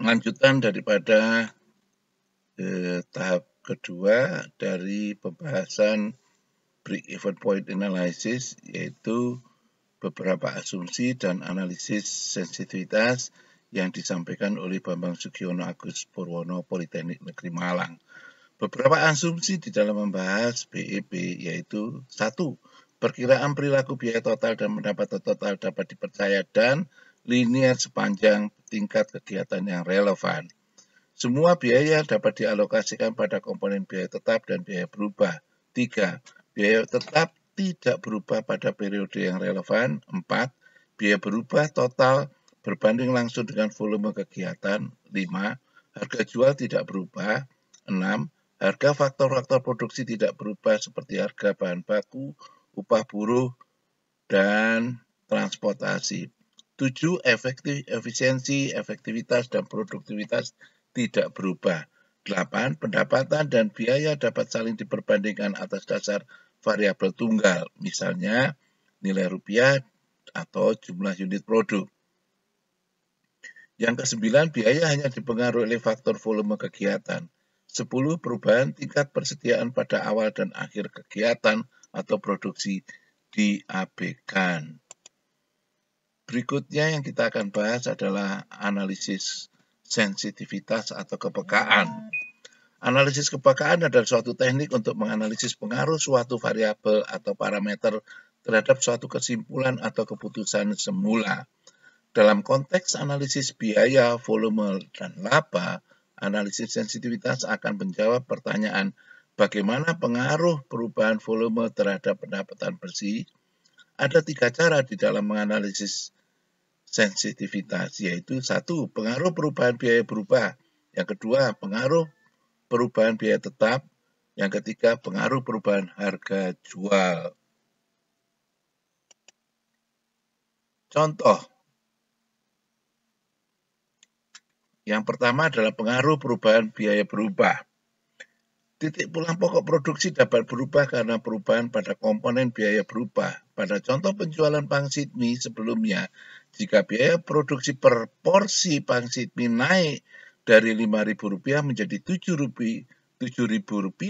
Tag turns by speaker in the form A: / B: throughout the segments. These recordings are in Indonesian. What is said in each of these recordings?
A: lanjutan daripada eh, tahap kedua dari pembahasan break even point analysis yaitu beberapa asumsi dan analisis sensitivitas yang disampaikan oleh Bambang Sugiono Agus Purwono Politeknik Negeri Malang. Beberapa asumsi di dalam membahas BEP yaitu satu Perkiraan perilaku biaya total dan pendapatan total dapat dipercaya dan linear sepanjang tingkat kegiatan yang relevan. Semua biaya dapat dialokasikan pada komponen biaya tetap dan biaya berubah. 3. Biaya tetap tidak berubah pada periode yang relevan. 4. Biaya berubah total berbanding langsung dengan volume kegiatan. 5. Harga jual tidak berubah. 6. Harga faktor-faktor produksi tidak berubah seperti harga bahan baku, upah buruh, dan transportasi. 7. Efektif, efisiensi, efektivitas, dan produktivitas tidak berubah. 8. Pendapatan dan biaya dapat saling diperbandingkan atas dasar variabel tunggal, misalnya nilai rupiah atau jumlah unit produk. Yang kesembilan, biaya hanya dipengaruhi oleh faktor volume kegiatan. Sepuluh Perubahan tingkat persediaan pada awal dan akhir kegiatan atau produksi diabaikan. Berikutnya yang kita akan bahas adalah analisis sensitivitas atau kepekaan. Analisis kepekaan adalah suatu teknik untuk menganalisis pengaruh suatu variabel atau parameter terhadap suatu kesimpulan atau keputusan semula. Dalam konteks analisis biaya, volume, dan laba, analisis sensitivitas akan menjawab pertanyaan bagaimana pengaruh perubahan volume terhadap pendapatan bersih. Ada tiga cara di dalam menganalisis sensitivitas, yaitu satu pengaruh perubahan biaya berubah, yang kedua pengaruh perubahan biaya tetap, yang ketiga pengaruh perubahan harga jual. Contoh, yang pertama adalah pengaruh perubahan biaya berubah. Titik pulang pokok produksi dapat berubah karena perubahan pada komponen biaya berubah. Pada contoh penjualan pangsit mie sebelumnya, jika biaya produksi per porsi pangsit mie naik dari Rp5.000 menjadi Rp7.000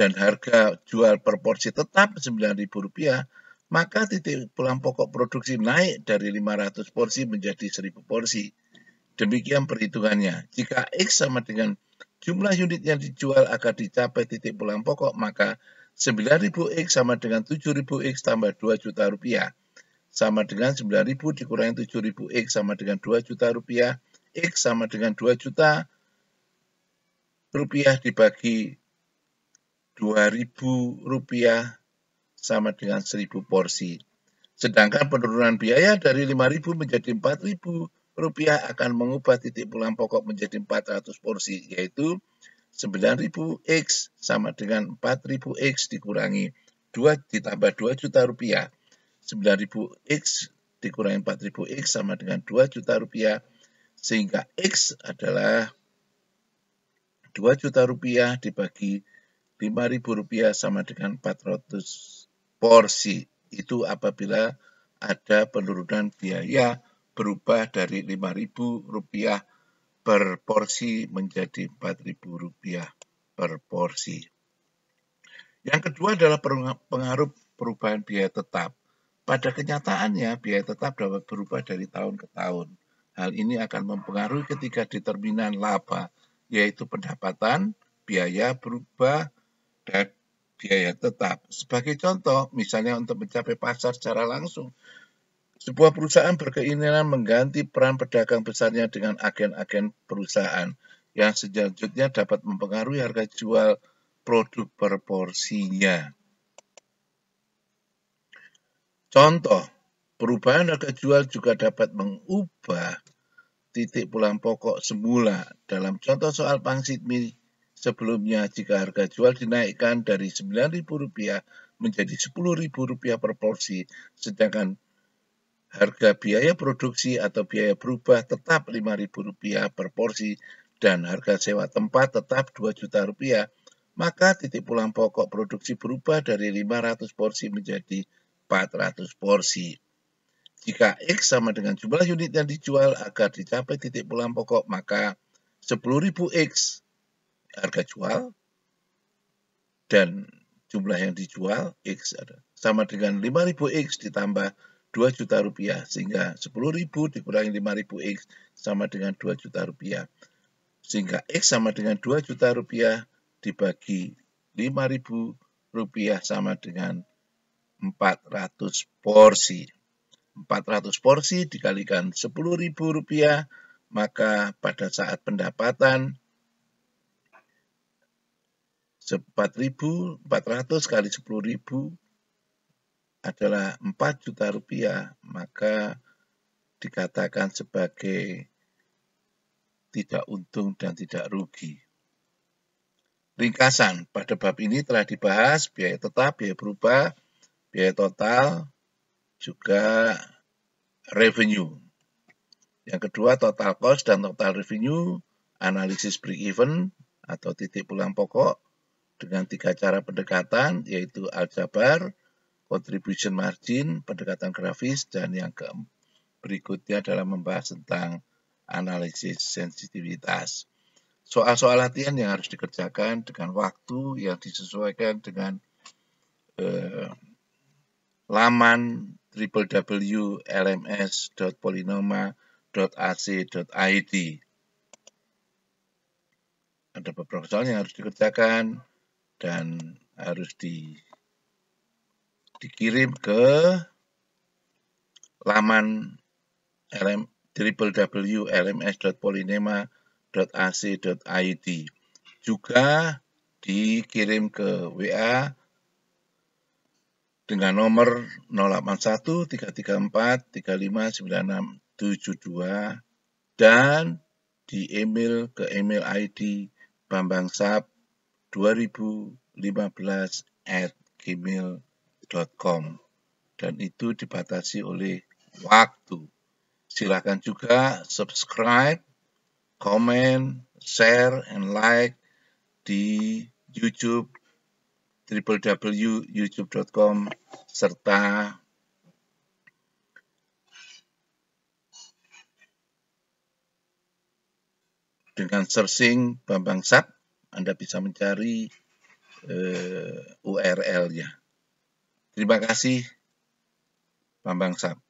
A: dan harga jual per porsi tetap Rp9.000, maka titik pulang pokok produksi naik dari 500 porsi menjadi 1000 porsi. Demikian perhitungannya. Jika X sama dengan jumlah unit yang dijual agar dicapai titik pulang pokok, maka 9.000X sama dengan 7.000X tambah 2 juta rupiah. Sama dengan 9.000 dikurangi 7.000X sama dengan 2 juta rupiah. X sama dengan 2 juta rupiah dibagi 2.000 rupiah sama dengan 1.000 porsi. Sedangkan penurunan biaya dari 5.000 menjadi 4.000 rupiah akan mengubah titik pulang pokok menjadi 400 porsi, yaitu 9.000x sama dengan 4.000x dikurangi 2 ditambah 2 juta rupiah. 9.000x dikurangi 4.000x sama dengan 2 juta rupiah, sehingga x adalah 2 juta rupiah dibagi 5.000 rupiah sama dengan 400 porsi. Itu apabila ada penurunan biaya berubah dari Rp5.000 per porsi menjadi Rp4.000 per porsi. Yang kedua adalah pengaruh perubahan biaya tetap. Pada kenyataannya, biaya tetap dapat berubah dari tahun ke tahun. Hal ini akan mempengaruhi ketiga determinan laba, yaitu pendapatan, biaya berubah, dan biaya tetap. Sebagai contoh, misalnya untuk mencapai pasar secara langsung, sebuah perusahaan berkeinginan mengganti peran pedagang besarnya dengan agen-agen perusahaan yang selanjutnya dapat mempengaruhi harga jual produk per porsinya. Contoh, perubahan harga jual juga dapat mengubah titik pulang pokok semula. Dalam contoh soal pangsit mie sebelumnya, jika harga jual dinaikkan dari Rp9.000 menjadi Rp10.000 per porsi, sedangkan Harga biaya produksi atau biaya berubah tetap Rp5.000 per porsi dan harga sewa tempat tetap Rp2.000, maka titik pulang pokok produksi berubah dari 500 porsi menjadi 400 porsi. Jika X sama dengan jumlah unit yang dijual agar dicapai titik pulang pokok, maka 10.000 X harga jual dan jumlah yang dijual X sama dengan 5.000 X ditambah 2 juta rupiah. Sehingga 10.000 dikurangi 5.000 X sama dengan 2 juta rupiah. Sehingga X sama dengan 2 juta rupiah dibagi 5.000 rupiah sama dengan 400 porsi. 400 porsi dikalikan 10.000 rupiah, maka pada saat pendapatan 4.400 kali 10.000 adalah 4 juta rupiah, maka dikatakan sebagai tidak untung dan tidak rugi. Ringkasan, pada bab ini telah dibahas biaya tetap, biaya berubah, biaya total, juga revenue. Yang kedua, total cost dan total revenue, analisis break even atau titik pulang pokok dengan tiga cara pendekatan, yaitu aljabar, contribution margin, pendekatan grafis, dan yang ke berikutnya adalah membahas tentang analisis sensitivitas. Soal-soal latihan yang harus dikerjakan dengan waktu yang disesuaikan dengan eh, laman www.lms.polinoma.ac.id. Ada beberapa soal yang harus dikerjakan dan harus di dikirim ke laman LM, www.lms.polinema.ac.id juga dikirim ke WA dengan nomor 081334359672 dan di email ke email ID bambangsap 2015 at gmail.com .com dan itu dibatasi oleh waktu. Silahkan juga subscribe, comment, share, and like di YouTube www.youtube.com serta dengan searching Bambang sat Anda bisa mencari uh, eh, URL-nya. Terima kasih, Bambang Sam.